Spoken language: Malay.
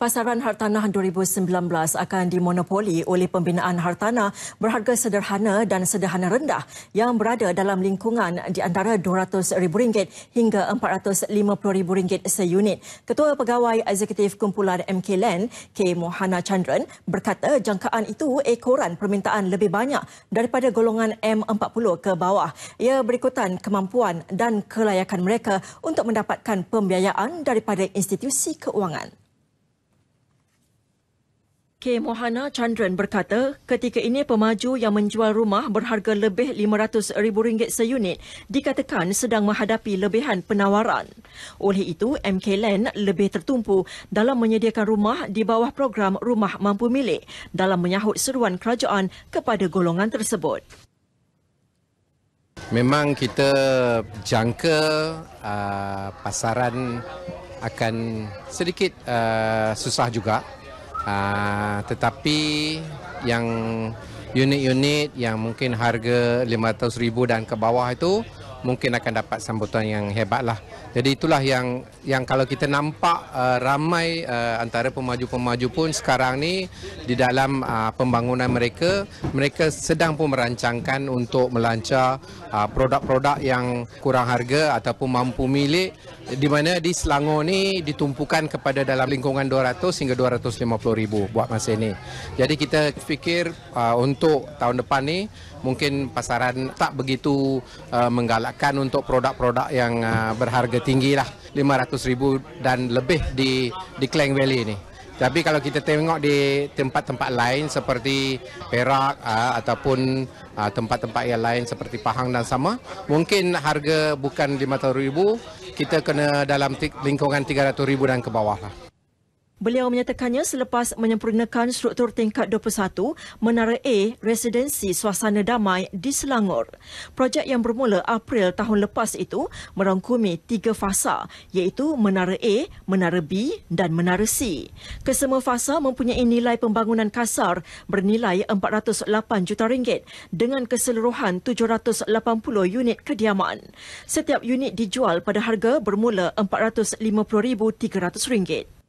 Pasaran Hartanah 2019 akan dimonopoli oleh pembinaan Hartanah berharga sederhana dan sederhana rendah yang berada dalam lingkungan di antara RM200,000 hingga RM450,000 seunit. Ketua Pegawai Eksekutif Kumpulan MK Land, K. Mohana Chandran, berkata jangkaan itu ekoran permintaan lebih banyak daripada golongan M40 ke bawah. Ia berikutan kemampuan dan kelayakan mereka untuk mendapatkan pembiayaan daripada institusi keuangan. K. Mohana Chandran berkata, ketika ini pemaju yang menjual rumah berharga lebih rm ringgit seunit dikatakan sedang menghadapi lebihan penawaran. Oleh itu, MK Land lebih tertumpu dalam menyediakan rumah di bawah program Rumah Mampu Milik dalam menyahut seruan kerajaan kepada golongan tersebut. Memang kita jangka uh, pasaran akan sedikit uh, susah juga Ah, tetapi yang unit-unit yang mungkin harga 500,000 dan ke bawah itu mungkin akan dapat sambutan yang hebatlah. Jadi itulah yang yang kalau kita nampak uh, ramai uh, antara pemaju-pemaju pun sekarang ni di dalam uh, pembangunan mereka, mereka sedang pun merancangkan untuk melancar uh, produk-produk uh, yang kurang harga ataupun mampu milik di mana di Selangor ni ditumpukan kepada dalam lingkungan 200 hingga 250 ribu buat masa ini. Jadi kita fikir uh, untuk tahun depan ni mungkin pasaran tak begitu uh, menggalak digalakkan untuk produk-produk yang uh, berharga tinggi lah 500,000 dan lebih di di Klang Valley ini. Tapi kalau kita tengok di tempat-tempat lain seperti Perak uh, ataupun uh, tempat-tempat yang lain seperti Pahang dan sama, mungkin harga bukan 500,000, kita kena dalam t- lingkungan 300,000 dan ke bawah lah. Beliau menyatakannya selepas menyempurnakan struktur tingkat 21 Menara A Residensi Suasana Damai di Selangor. Projek yang bermula April tahun lepas itu merangkumi tiga fasa iaitu Menara A, Menara B dan Menara C. Kesemua fasa mempunyai nilai pembangunan kasar bernilai 408 juta ringgit dengan keseluruhan 780 unit kediaman. Setiap unit dijual pada harga bermula 450,300 ringgit.